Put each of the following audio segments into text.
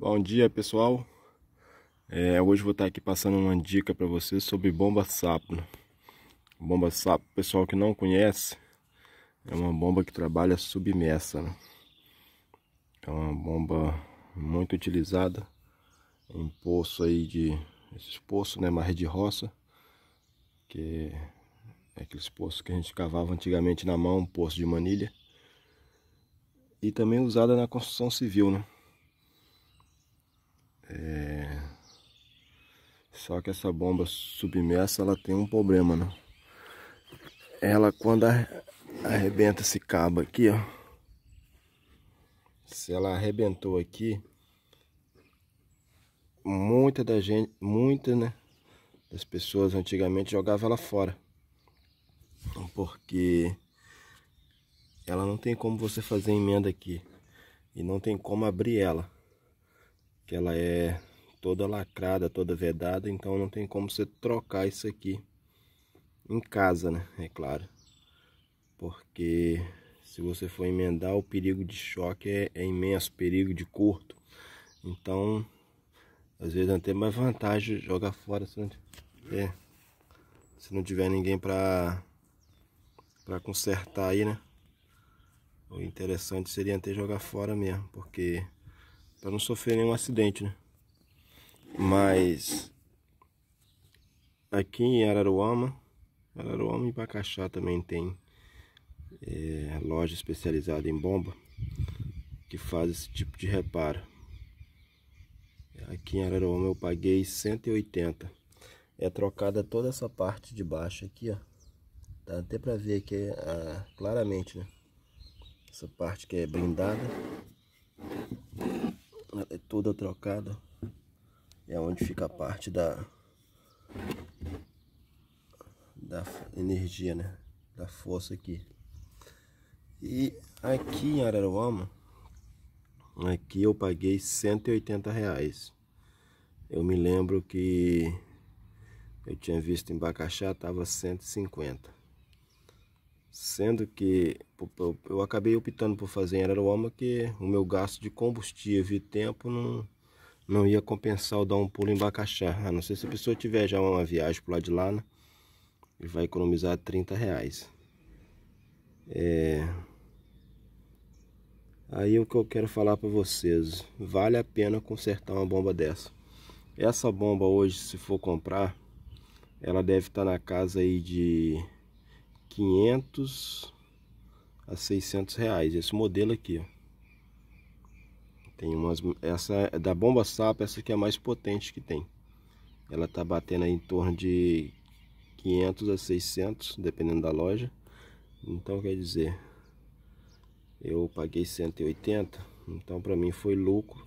Bom dia pessoal, é, hoje vou estar aqui passando uma dica para vocês sobre bomba sapo. Bomba sapo, pessoal que não conhece, é uma bomba que trabalha submersa. Né? É uma bomba muito utilizada em poço aí de esses poços, né, marre de roça, que é aqueles poços que a gente cavava antigamente na mão, um poço de manilha, e também usada na construção civil, né? Só que essa bomba submersa, ela tem um problema, né? Ela, quando arrebenta esse cabo aqui, ó. Se ela arrebentou aqui, muita da gente, muita, né? Das pessoas antigamente jogava ela fora. Porque ela não tem como você fazer emenda aqui. E não tem como abrir ela. Que ela é toda lacrada, toda vedada, então não tem como você trocar isso aqui em casa, né? É claro. Porque se você for emendar, o perigo de choque é, é imenso, perigo de curto. Então, às vezes não é tem mais vantagem jogar fora se não tiver, é, se não tiver ninguém para para consertar aí, né? O interessante seria até jogar fora mesmo, porque para não sofrer nenhum acidente, né? Mas aqui em Araruama, Araruama e Bacaxá também tem é, loja especializada em bomba que faz esse tipo de reparo. Aqui em Araruama eu paguei 180. É trocada toda essa parte de baixo aqui, ó. Dá até pra ver aqui é, ah, claramente, né? Essa parte que é blindada. Ela é toda trocada é onde fica a parte da da energia, né? Da força aqui. E aqui em Araruama, aqui eu paguei 180 reais. Eu me lembro que eu tinha visto em Bacaxá, tava 150. Sendo que eu acabei optando por fazer em Araruama que o meu gasto de combustível e tempo não não ia compensar eu dar um pulo em Bacaxá. A ah, não ser se a pessoa tiver já uma viagem pro lado de lá, né? E vai economizar 30 reais. É... Aí o que eu quero falar para vocês, vale a pena consertar uma bomba dessa. Essa bomba hoje, se for comprar, ela deve estar tá na casa aí de 500 a 600 reais. Esse modelo aqui, ó. Tem umas, essa é da bomba SAP, essa que é a mais potente que tem. Ela tá batendo em torno de 500 a 600, dependendo da loja. Então quer dizer, eu paguei 180, então para mim foi lucro,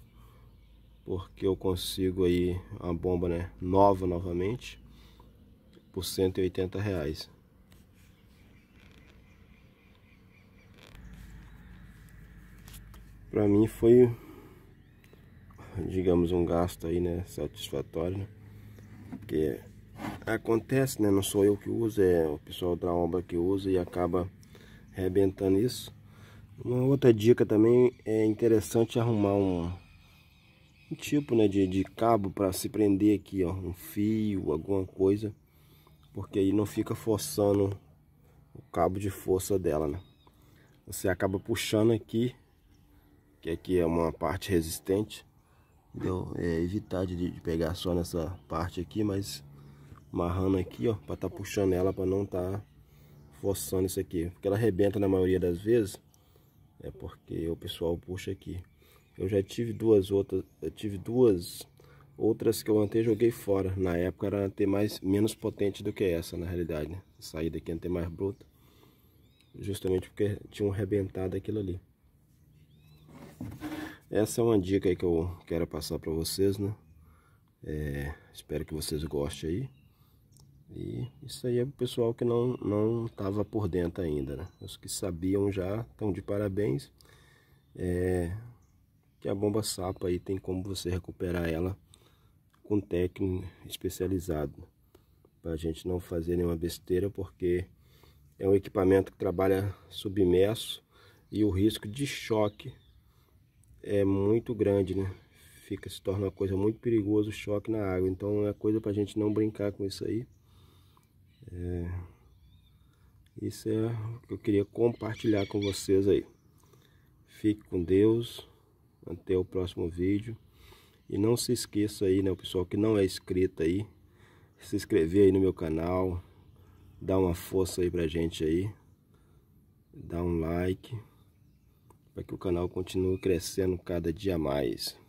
porque eu consigo aí a bomba né, nova novamente por 180 reais. Para mim foi digamos, um gasto aí, né, satisfatório, né? Porque acontece, né, não sou eu que uso, é o pessoal da obra que usa e acaba arrebentando isso. Uma outra dica também é interessante arrumar um, um tipo, né, de, de cabo para se prender aqui, ó, um fio, alguma coisa, porque aí não fica forçando o cabo de força dela, né. Você acaba puxando aqui que aqui é uma parte resistente Deu, é, evitar de, de, pegar só nessa parte aqui, mas amarrando aqui, ó, pra tá puxando ela pra não tá forçando isso aqui. Porque ela arrebenta na maioria das vezes, é porque o pessoal puxa aqui. Eu já tive duas outras, eu tive duas outras que eu antei joguei fora. Na época era ter mais menos potente do que essa, na realidade, né? Saí a ter mais bruta, justamente porque tinham arrebentado aquilo ali. Essa é uma dica aí que eu quero passar para vocês, né? É, espero que vocês gostem aí. E isso aí é o pessoal que não não estava por dentro ainda, né? Os que sabiam já estão de parabéns. É, que a bomba sapa aí tem como você recuperar ela com técnico especializado né? para a gente não fazer nenhuma besteira porque é um equipamento que trabalha submerso e o risco de choque é muito grande, né? Fica, se torna uma coisa muito perigosa o choque na água. Então é coisa para a gente não brincar com isso aí. É... Isso é o que eu queria compartilhar com vocês aí. Fique com Deus. Até o próximo vídeo. E não se esqueça aí, né, o pessoal que não é inscrito aí, se inscrever aí no meu canal, dar uma força aí pra gente aí, dar um like para que o canal continue crescendo cada dia mais.